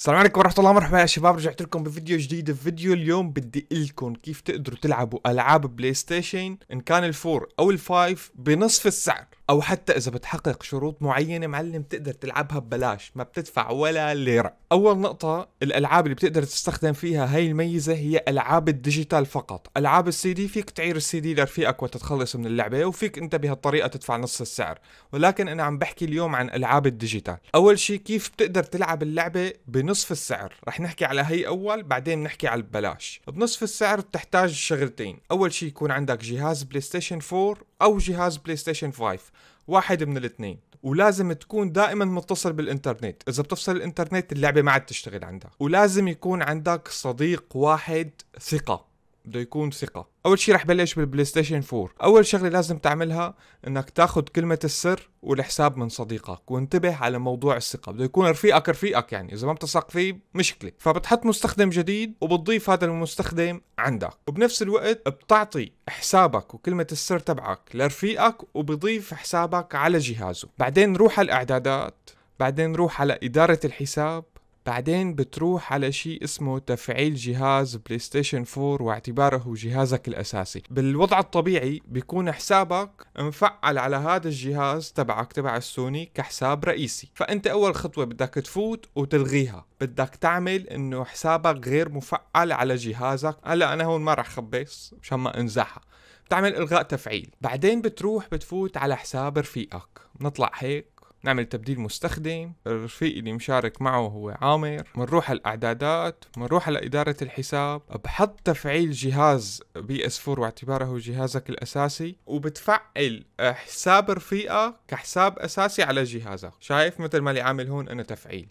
السلام عليكم ورحمة الله ومرحبا يا شباب رجعت لكم بفيديو جديد فيديو اليوم بدي لكم كيف تقدروا تلعبوا ألعاب بلاي ستيشن إن كان الفور أو الفايف بنصف السعر او حتى اذا بتحقق شروط معينه معلم تقدر تلعبها ببلاش ما بتدفع ولا ليره اول نقطه الالعاب اللي بتقدر تستخدم فيها هاي الميزه هي العاب الديجيتال فقط العاب السي دي فيك تعير السي دي لرفيقك وتتخلص من اللعبه وفيك انت بهالطريقه تدفع نص السعر ولكن انا عم بحكي اليوم عن العاب الديجيتال اول شيء كيف بتقدر تلعب اللعبه بنصف السعر رح نحكي على هي اول بعدين نحكي على البلاش بنصف السعر بتحتاج شغلتين اول شيء يكون عندك جهاز بلاي ستيشن 4 او جهاز بلاي ستيشن 5 واحد من الاثنين ولازم تكون دائما متصل بالانترنت اذا بتفصل الانترنت اللعبه ما عاد تشتغل عندك ولازم يكون عندك صديق واحد ثقه بده يكون ثقة أول شيء رح بلش بالبلاي ستيشن 4 أول شغلة لازم تعملها إنك تاخد كلمة السر والحساب من صديقك وانتبه على موضوع الثقة بده يكون رفيقك رفيقك يعني إذا ما بتثق فيه مشكلة فبتحط مستخدم جديد وبتضيف هذا المستخدم عندك وبنفس الوقت بتعطي حسابك وكلمة السر تبعك لرفيقك وبضيف حسابك على جهازه بعدين روح على الإعدادات بعدين روح على إدارة الحساب بعدين بتروح على شيء اسمه تفعيل جهاز بلاي ستيشن 4 واعتباره جهازك الأساسي بالوضع الطبيعي بيكون حسابك مفعل على هذا الجهاز تبعك تبع السوني كحساب رئيسي فأنت أول خطوة بدك تفوت وتلغيها بدك تعمل انه حسابك غير مفعل على جهازك هلا انا هون ما راح خبص مشان ما انزعها بتعمل الغاء تفعيل بعدين بتروح بتفوت على حساب رفيقك نطلع هيك نعمل تبديل مستخدم الرفيق اللي مشارك معه هو عامر منروح على الاعدادات منروح على اداره الحساب بحط تفعيل جهاز بي اس 4 واعتباره جهازك الاساسي وبتفعل آه، حساب رفيقك كحساب اساسي على جهازك شايف مثل ما اللي عامل هون انا تفعيل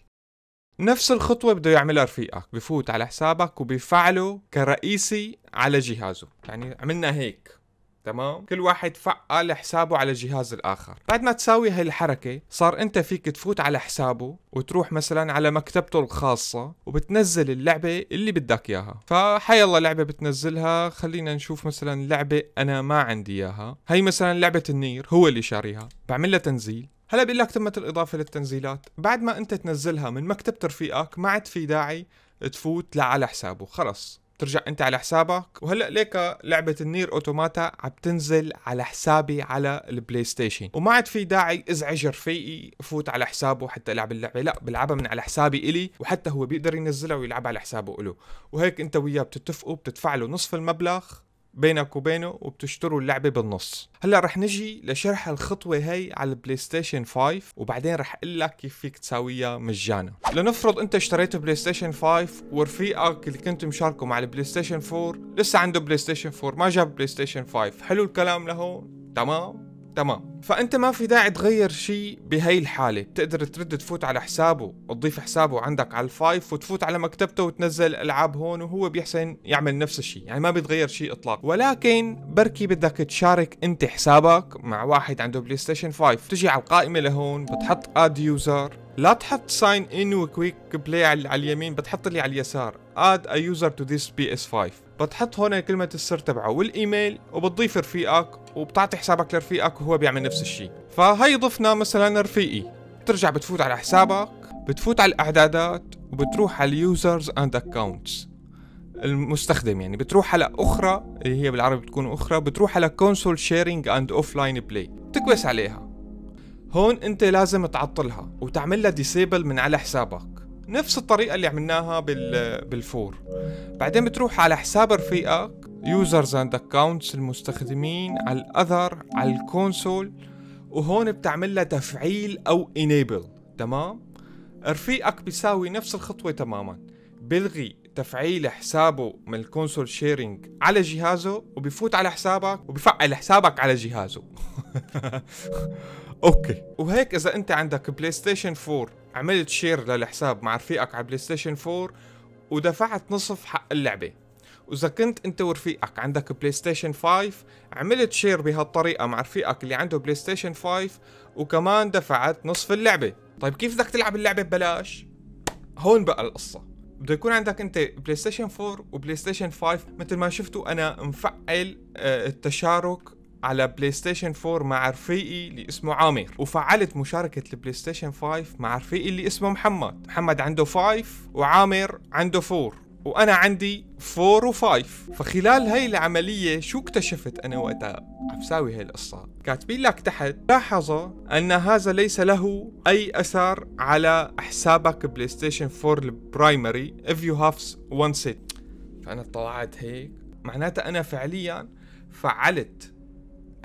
نفس الخطوة بده يعملها رفيقك بفوت على حسابك وبيفعله كرئيسي على جهازه يعني عملنا هيك تمام كل واحد فعل حسابه على جهاز الاخر بعد ما تساوي هالحركه صار انت فيك تفوت على حسابه وتروح مثلا على مكتبته الخاصه وبتنزل اللعبه اللي بدك اياها فحي الله لعبه بتنزلها خلينا نشوف مثلا لعبه انا ما عندي اياها هي مثلا لعبه النير هو اللي شاريها بعمل لها تنزيل هلا بقول لك تمت الاضافه للتنزيلات بعد ما انت تنزلها من مكتبه رفيقك ما عاد في داعي تفوت لعلى حسابه خلص ترجع انت على حسابك وهلا ليكا لعبه النير اوتوماتا عم تنزل على حسابي على البلاي ستيشن وما عاد في داعي ازعج رفيقي فوت على حسابه حتى العب اللعبه لا بلعبها من على حسابي الي وحتى هو بيقدر ينزلها ويلعبها على حسابه له وهيك انت وياه بتتفقوا بتدفع له نصف المبلغ بينك وبينه وبتشتروا اللعبة بالنص هلا رح نجي لشرح الخطوة هي على البلاي ستيشن 5 وبعدين رح اقول لك كيف فيك تساويها مجانا لنفرض انت اشتريت بلاي ستيشن 5 ورفيقك اللي كنت مشاركه مع البلاي ستيشن 4 لسه عنده بلاي ستيشن 4 ما جاب بلاي ستيشن 5 حلو الكلام لهون تمام تمام فانت ما في داعي تغير شيء بهي الحاله بتقدر ترد تفوت على حسابه وتضيف حسابه عندك على الفايف وتفوت على مكتبته وتنزل العاب هون وهو بيحسن يعمل نفس الشيء يعني ما بيتغير شيء اطلاق ولكن بركي بدك تشارك انت حسابك مع واحد عنده بلاي ستيشن 5 بتجي على القائمه لهون بتحط اد يوزر لا تحط ساين ان وكويك بلاي على اليمين بتحط لي على اليسار اد ا يوزر تو ذيس بي اس 5 بتحط هون كلمة السر تبعه والايميل وبتضيف رفيقك وبتعطي حسابك لرفيقك وهو بيعمل نفس الشيء فهي ضفنا مثلا رفيقي بترجع بتفوت على حسابك بتفوت على الاعدادات وبتروح على اليوزرز اند اكونتس المستخدم يعني بتروح على اخرى اللي هي بالعربي بتكون اخرى بتروح على كونسول شيرينج اند اوف لاين بلاي بتكبس عليها هون انت لازم تعطلها وتعمل لها ديسيبل من على حسابك نفس الطريقه اللي عملناها بال بالفور بعدين بتروح على حساب رفيقك يوزرز اند اكونتس المستخدمين على الاذر على الكونسول وهون بتعمل لها تفعيل او انيبل تمام رفيقك بيساوي نفس الخطوه تماما بلغي تفعيل حسابه من الكونسول شيرينج على جهازه وبفوت على حسابك وبفعل حسابك على جهازه اوكي وهيك اذا انت عندك بلاي ستيشن 4 عملت شير للحساب مع رفيقك على بلاي ستيشن 4 ودفعت نصف حق اللعبه واذا كنت انت ورفيقك عندك بلاي ستيشن 5 عملت شير بهالطريقه مع رفيقك اللي عنده بلاي ستيشن 5 وكمان دفعت نصف اللعبه طيب كيف بدك تلعب اللعبه ببلاش هون بقى القصه بده يكون عندك انت بلاي ستيشن 4 وبلاي ستيشن 5 مثل ما شفتوا انا مفعل آه، التشارك على بلاي ستيشن 4 مع رفيقي اللي اسمه عامر وفعلت مشاركة البلاي ستيشن 5 مع رفيقي اللي اسمه محمد محمد عنده 5 وعامر عنده 4 وانا عندي 4 و5 فخلال هاي العملية شو اكتشفت انا وقتها عم ساوي هاي القصة كاتبين لك تحت لاحظ ان هذا ليس له اي اثر على حسابك بلاي ستيشن 4 البرايمري if you have one set فانا طلعت هيك معناتها انا فعليا فعلت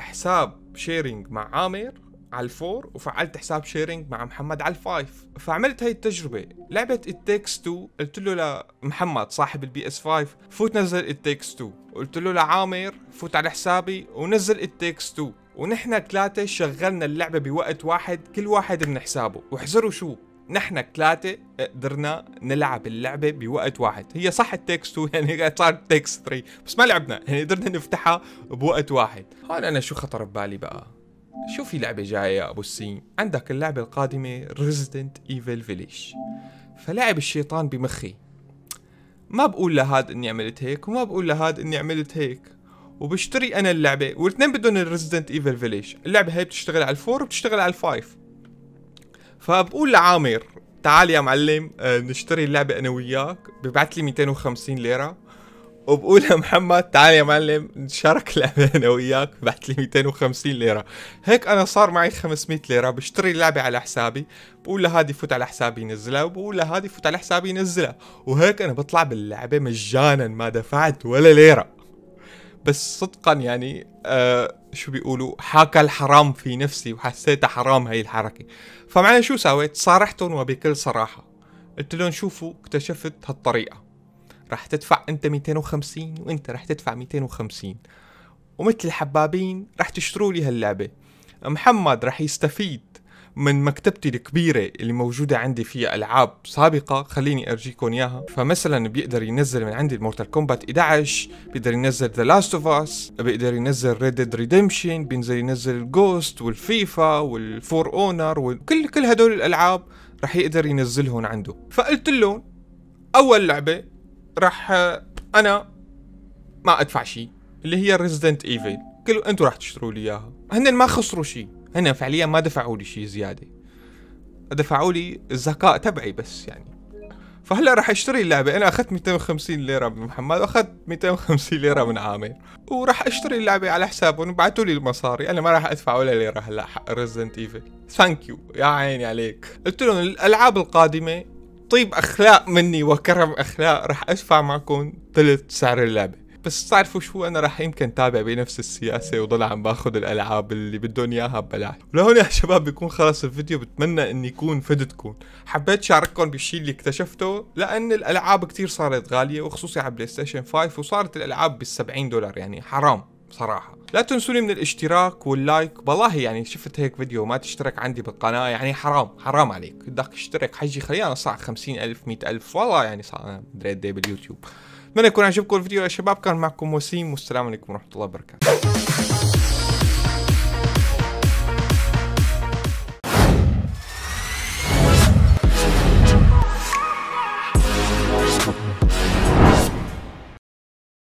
حساب شيرنج مع عامر على الفور وفعلت حساب شيرنج مع محمد على الفايف فعملت هاي التجربة لعبة التكس 2 قلت له لمحمد صاحب البي اس 5 فوت نزل التكس 2 قلت له لعامر فوت على حسابي ونزل التكس 2 ونحن ثلاثة شغلنا اللعبة بوقت واحد كل واحد من حسابه واحذروا شو نحن ثلاثة قدرنا نلعب اللعبة بوقت واحد هي صح التكس 2 يعني صار تكس 3 بس ما لعبنا يعني قدرنا نفتحها بوقت واحد هون أنا شو خطر ببالي بقى شو في لعبة جاية يا أبو السين عندك اللعبة القادمة Resident Evil Village فلعب الشيطان بمخي ما بقول لهاد اني عملت هيك وما بقول لهاد اني عملت هيك وبشتري انا اللعبه والاثنين بدهم الريزيدنت ايفل فيليج اللعبه هي بتشتغل على الفور وبتشتغل على الفايف فبقول لعامر تعال يا معلم آه، نشتري اللعبة أنا وياك ببعث لي 250 ليرة وبقول لمحمد تعال يا معلم نشارك اللعبة أنا وياك ببعث لي 250 ليرة هيك أنا صار معي 500 ليرة بشتري اللعبة على حسابي بقول لهادي فوت على حسابي ينزلها وبقول لهادي فوت على حسابي ينزلها وهيك أنا بطلع باللعبة مجانا ما دفعت ولا ليرة بس صدقا يعني آه شو بيقولوا حاكى الحرام في نفسي وحسيتها حرام هاي الحركة فمعنا شو سويت صارحتهم وبكل صراحة قلت لهم شوفوا اكتشفت هالطريقة رح تدفع انت 250 وانت رح تدفع 250 ومثل الحبابين رح تشتروا لي هاللعبة محمد رح يستفيد من مكتبتي الكبيرة اللي موجودة عندي فيها ألعاب سابقة خليني أرجيكم إياها فمثلا بيقدر ينزل من عندي المورتال كومبات 11 بيقدر ينزل ذا لاست اوف اس بيقدر ينزل Red Dead ريديمشن بينزل ينزل جوست والفيفا والفور اونر وكل كل هدول الألعاب رح يقدر ينزلهم عنده فقلت لهم أول لعبة رح أنا ما أدفع شيء اللي هي Resident ايفل قالوا انتوا رح تشتروا لي اياها هن ما خسروا شيء هنا فعليا ما دفعوا لي شيء زياده دفعوا لي الذكاء تبعي بس يعني فهلا راح اشتري اللعبه انا اخذت 250 ليره من محمد واخذت 250 ليره من عامر وراح اشتري اللعبه على حسابهم وبعثوا لي المصاري انا ما راح ادفع ولا ليره هلا حق ريزنت ايفل ثانك يو يا عيني عليك قلت لهم الالعاب القادمه طيب اخلاق مني وكرم اخلاق راح ادفع معكم ثلث سعر اللعبه بس تعرفوا شو انا رح يمكن تابع بنفس السياسه وضل عم باخذ الالعاب اللي بدهم اياها ببلاش ولهون يا شباب بيكون خلص الفيديو بتمنى اني يكون فدتكم حبيت شارككم بالشيء اللي اكتشفته لان الالعاب كتير صارت غاليه وخصوصي على بلاي ستيشن 5 وصارت الالعاب بال70 دولار يعني حرام بصراحه لا تنسوني من الاشتراك واللايك والله يعني شفت هيك فيديو وما تشترك عندي بالقناة يعني حرام حرام عليك بدك تشترك حجي خلينا نصع خمسين ألف مئة ألف والله يعني صار دريد دي إيه باليوتيوب اتمنى يكون عجبكم الفيديو يا شباب كان معكم وسيم والسلام عليكم ورحمه الله وبركاته